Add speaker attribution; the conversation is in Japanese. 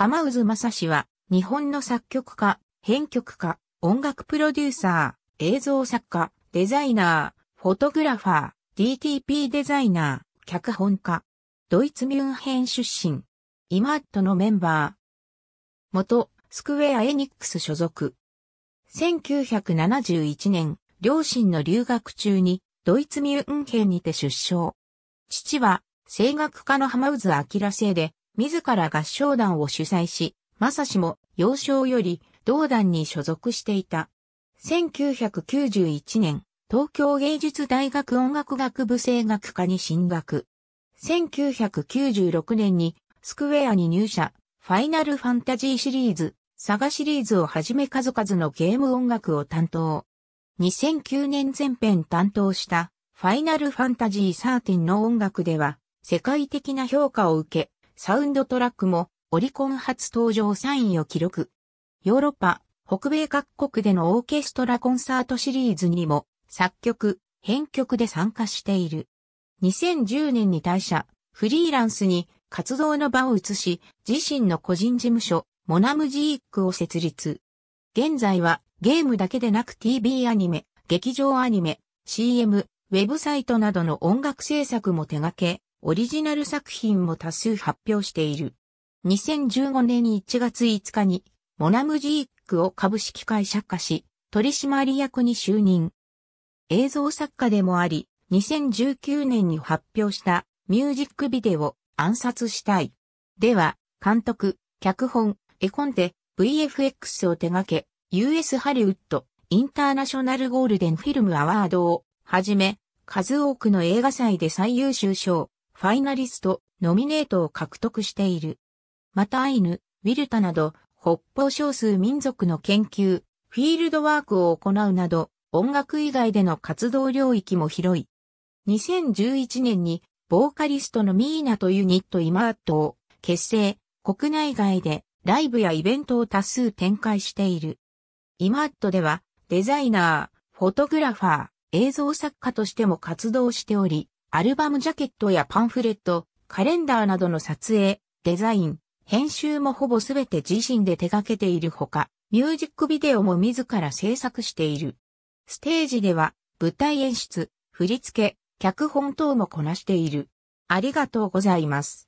Speaker 1: 浜渦正氏は、日本の作曲家、編曲家、音楽プロデューサー、映像作家、デザイナー、フォトグラファー、DTP デザイナー、脚本家。ドイツミュンヘン出身。イマットのメンバー。元、スクウェア・エニックス所属。1971年、両親の留学中に、ドイツミュンヘンにて出生。父は、声楽家の浜渦明生で、自ら合唱団を主催し、正氏も幼少より同団に所属していた。1991年、東京芸術大学音楽学部声楽科に進学。1996年にスクウェアに入社、ファイナルファンタジーシリーズ、サガシリーズをはじめ数々のゲーム音楽を担当。2009年前編担当したファイナルファンタジー13の音楽では世界的な評価を受け、サウンドトラックもオリコン初登場3位を記録。ヨーロッパ、北米各国でのオーケストラコンサートシリーズにも作曲、編曲で参加している。2010年に退社、フリーランスに活動の場を移し、自身の個人事務所、モナムジークを設立。現在はゲームだけでなく TV アニメ、劇場アニメ、CM、ウェブサイトなどの音楽制作も手掛け、オリジナル作品も多数発表している。2015年1月5日に、モナムジークを株式会社化し、取締役に就任。映像作家でもあり、2019年に発表したミュージックビデオ暗殺したい。では、監督、脚本、絵コンテ、VFX を手掛け、US ハリウッド、インターナショナルゴールデンフィルムアワードをはじめ、数多くの映画祭で最優秀賞、ファイナリスト、ノミネートを獲得している。またアイヌ、ウィルタなど、北方少数民族の研究、フィールドワークを行うなど、音楽以外での活動領域も広い。2011年に、ボーカリストのミーナとユニットイマートを結成、国内外でライブやイベントを多数展開している。イマートでは、デザイナー、フォトグラファー、映像作家としても活動しており、アルバムジャケットやパンフレット、カレンダーなどの撮影、デザイン、編集もほぼすべて自身で手掛けているほか、ミュージックビデオも自ら制作している。ステージでは、舞台演出、振り付け、脚本等もこなしている。ありがとうございます。